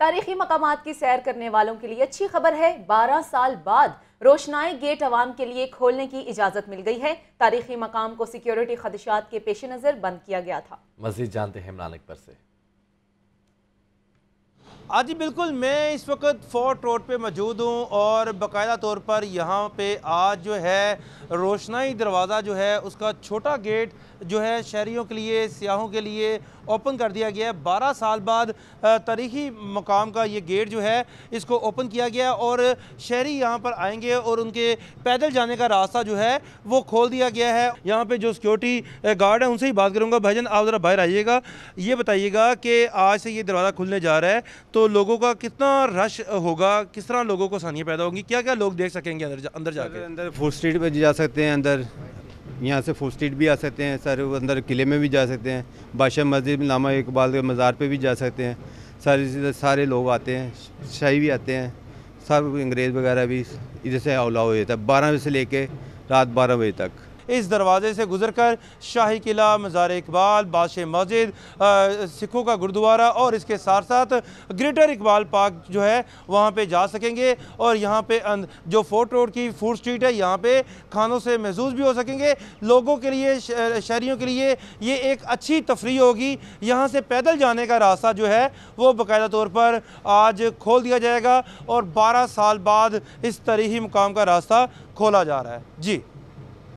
तारीखी मकाम की सैर करने वालों के लिए अच्छी खबर है बारह साल बाद रोशनाई गेट आवाम के लिए खोलने की इजाज़त मिल गई है तारीखी मकाम को सिक्योरिटी खदशात के पेश नज़र बंद किया गया था मजीद जानते हैं इमरान अकबर से हाँ जी बिल्कुल मैं इस वक्त फोर्ट रोड पे मौजूद हूँ और बाकायदा तौर पर यहाँ पे आज जो है रोशनाई दरवाज़ा जो है उसका छोटा गेट जो है शहरीों के लिए सियाहों के लिए ओपन कर दिया गया है बारह साल बाद तारीखी मकाम का ये गेट जो है इसको ओपन किया गया और शहरी यहाँ पर आएंगे और उनके पैदल जाने का रास्ता जो है वो खोल दिया गया है यहाँ पर जो सिक्योरिटी गार्ड है उनसे ही बात करूँगा भाईजन आप ज़रा बाहर आइएगा ये बताइएगा कि आज से ये दरवाज़ा खुलने जा रहा है तो तो लोगों का कितना रश होगा किस तरह लोगों को आसानियाँ पैदा होंगी क्या क्या लोग देख सकेंगे अंदर जा, अंदर जाकर अंदर फूड स्ट्रीट पर जा सकते हैं अंदर यहाँ से फूड स्ट्रीट भी आ सकते हैं सर अंदर किले में भी जा सकते हैं बादशाह मस्जिद नामा इकबाल के मज़ार पर भी जा सकते हैं सारे सारे लोग आते हैं शाही भी आते हैं सब अंग्रेज़ वगैरह भी इधर से अवला हो जाता है बारह बजे से लेके रात बारह बजे तक इस दरवाज़े से गुजर कर शाही किला मज़ार इकबाल बादशाह मस्जिद सिखों का गुरुद्वारा और इसके साथ साथ ग्रेटर इकबाल पार्क जो है वहाँ पर जा सकेंगे और यहाँ पर जो फोर्ट रोड की फूड स्ट्रीट है यहाँ पर खानों से महसूस भी हो सकेंगे लोगों के लिए शहरीों के लिए ये एक अच्छी तफरी होगी यहाँ से पैदल जाने का रास्ता जो है वो बाकायदा तौर पर आज खोल दिया जाएगा और 12 साल बाद इस तरीही मुकाम का रास्ता खोला जा रहा है जी